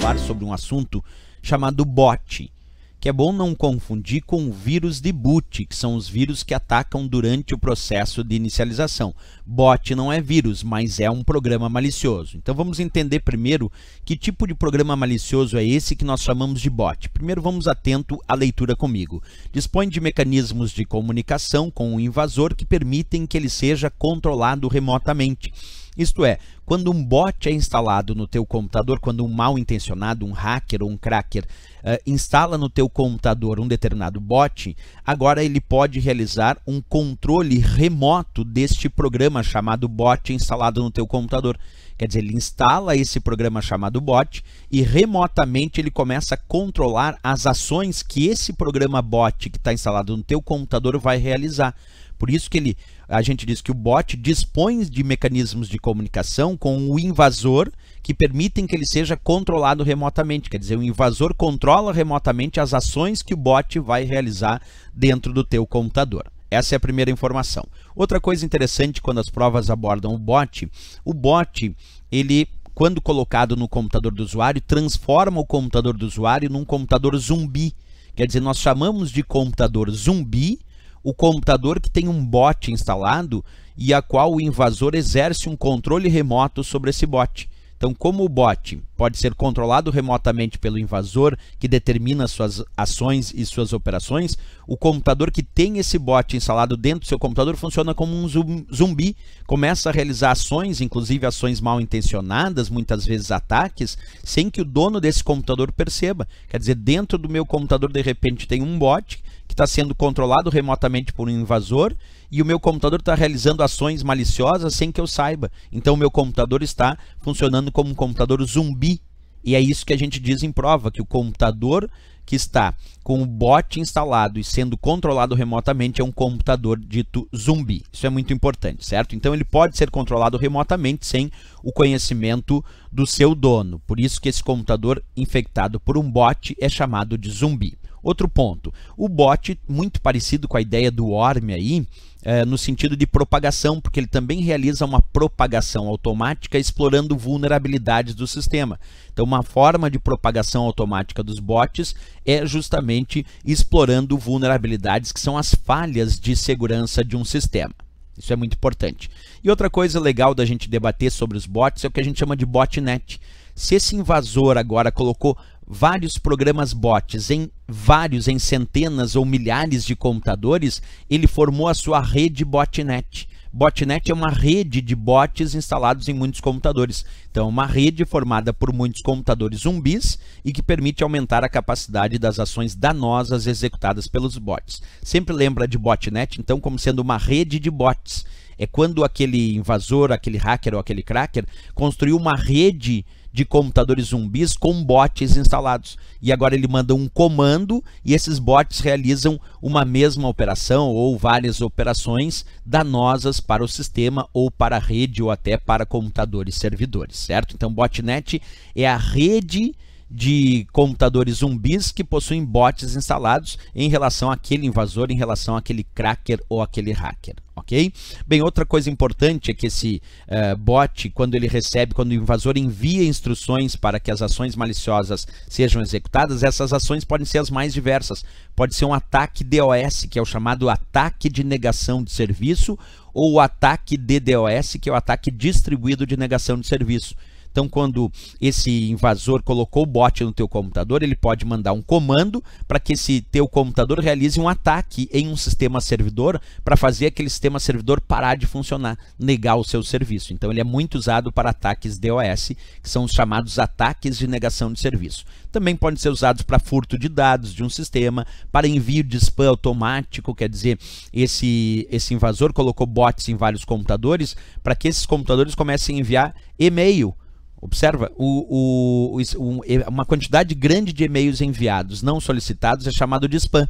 falar sobre um assunto chamado bot, que é bom não confundir com vírus de boot, que são os vírus que atacam durante o processo de inicialização. Bot não é vírus, mas é um programa malicioso. Então vamos entender primeiro que tipo de programa malicioso é esse que nós chamamos de bot. Primeiro vamos atento à leitura comigo. Dispõe de mecanismos de comunicação com o invasor que permitem que ele seja controlado remotamente isto é, quando um bot é instalado no teu computador, quando um mal intencionado, um hacker ou um cracker uh, instala no teu computador um determinado bot, agora ele pode realizar um controle remoto deste programa chamado bot instalado no teu computador. Quer dizer, ele instala esse programa chamado bot e remotamente ele começa a controlar as ações que esse programa bot que está instalado no teu computador vai realizar. Por isso que ele, a gente diz que o bot dispõe de mecanismos de comunicação com o invasor que permitem que ele seja controlado remotamente. Quer dizer, o invasor controla remotamente as ações que o bot vai realizar dentro do teu computador. Essa é a primeira informação. Outra coisa interessante quando as provas abordam o bot, o bot, ele quando colocado no computador do usuário, transforma o computador do usuário num computador zumbi. Quer dizer, nós chamamos de computador zumbi o computador que tem um bot instalado e a qual o invasor exerce um controle remoto sobre esse bot. Então, como o bot pode ser controlado remotamente pelo invasor, que determina suas ações e suas operações, o computador que tem esse bot instalado dentro do seu computador funciona como um zumbi, começa a realizar ações, inclusive ações mal intencionadas, muitas vezes ataques, sem que o dono desse computador perceba. Quer dizer, dentro do meu computador, de repente, tem um bot está sendo controlado remotamente por um invasor e o meu computador está realizando ações maliciosas sem que eu saiba. Então o meu computador está funcionando como um computador zumbi. E é isso que a gente diz em prova, que o computador que está com o bot instalado e sendo controlado remotamente é um computador dito zumbi. Isso é muito importante, certo? Então ele pode ser controlado remotamente sem o conhecimento do seu dono. Por isso que esse computador infectado por um bot é chamado de zumbi. Outro ponto, o bot, muito parecido com a ideia do ORM aí, é, no sentido de propagação, porque ele também realiza uma propagação automática explorando vulnerabilidades do sistema. Então, uma forma de propagação automática dos bots é justamente explorando vulnerabilidades que são as falhas de segurança de um sistema. Isso é muito importante. E outra coisa legal da gente debater sobre os bots é o que a gente chama de botnet. Se esse invasor agora colocou vários programas bots em vários, em centenas ou milhares de computadores, ele formou a sua rede botnet. Botnet é uma rede de bots instalados em muitos computadores. Então, é uma rede formada por muitos computadores zumbis e que permite aumentar a capacidade das ações danosas executadas pelos bots. Sempre lembra de botnet, então, como sendo uma rede de bots. É quando aquele invasor, aquele hacker ou aquele cracker construiu uma rede de computadores zumbis com bots instalados. E agora ele manda um comando e esses bots realizam uma mesma operação ou várias operações danosas para o sistema ou para a rede ou até para computadores servidores, certo? Então botnet é a rede de computadores zumbis que possuem bots instalados em relação àquele invasor, em relação àquele cracker ou aquele hacker. ok? Bem, outra coisa importante é que esse uh, bot, quando ele recebe, quando o invasor envia instruções para que as ações maliciosas sejam executadas, essas ações podem ser as mais diversas. Pode ser um ataque DOS, que é o chamado ataque de negação de serviço, ou o ataque DDoS, que é o ataque distribuído de negação de serviço. Então, quando esse invasor colocou o bot no teu computador, ele pode mandar um comando para que esse teu computador realize um ataque em um sistema servidor para fazer aquele sistema servidor parar de funcionar, negar o seu serviço. Então, ele é muito usado para ataques DOS, que são os chamados ataques de negação de serviço. Também podem ser usados para furto de dados de um sistema, para envio de spam automático, quer dizer, esse, esse invasor colocou bots em vários computadores para que esses computadores comecem a enviar e-mail Observa, o, o, o, uma quantidade grande de e-mails enviados não solicitados é chamado de spam.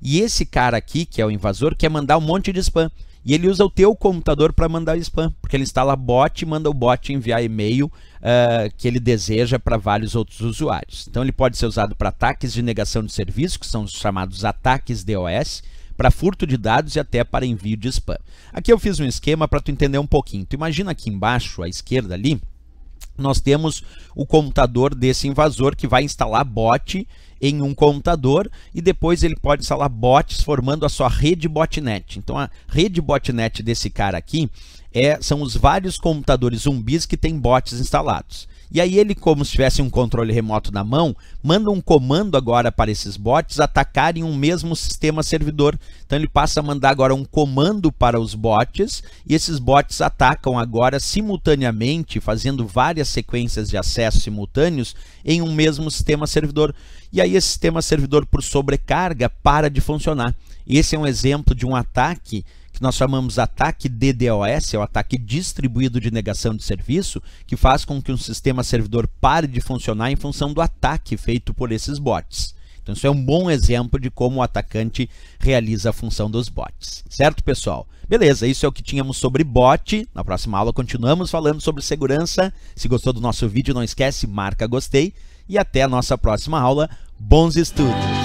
E esse cara aqui, que é o invasor, quer mandar um monte de spam. E ele usa o teu computador para mandar spam, porque ele instala bot e manda o bot enviar e-mail uh, que ele deseja para vários outros usuários. Então ele pode ser usado para ataques de negação de serviço, que são os chamados ataques DOS, para furto de dados e até para envio de spam. Aqui eu fiz um esquema para tu entender um pouquinho. Tu imagina aqui embaixo, à esquerda ali, nós temos o computador desse invasor que vai instalar bot em um computador e depois ele pode instalar bots formando a sua rede botnet. Então a rede botnet desse cara aqui é, são os vários computadores zumbis que tem bots instalados. E aí ele, como se tivesse um controle remoto na mão, manda um comando agora para esses bots atacarem um mesmo sistema servidor. Então ele passa a mandar agora um comando para os bots e esses bots atacam agora simultaneamente, fazendo várias sequências de acesso simultâneos em um mesmo sistema servidor. E aí esse sistema servidor por sobrecarga para de funcionar. Esse é um exemplo de um ataque que nós chamamos ataque DDoS, é o ataque distribuído de negação de serviço, que faz com que um sistema servidor pare de funcionar em função do ataque feito por esses bots. Então isso é um bom exemplo de como o atacante realiza a função dos bots. Certo, pessoal? Beleza, isso é o que tínhamos sobre bot. Na próxima aula continuamos falando sobre segurança. Se gostou do nosso vídeo, não esquece, marca gostei. E até a nossa próxima aula. Bons estudos!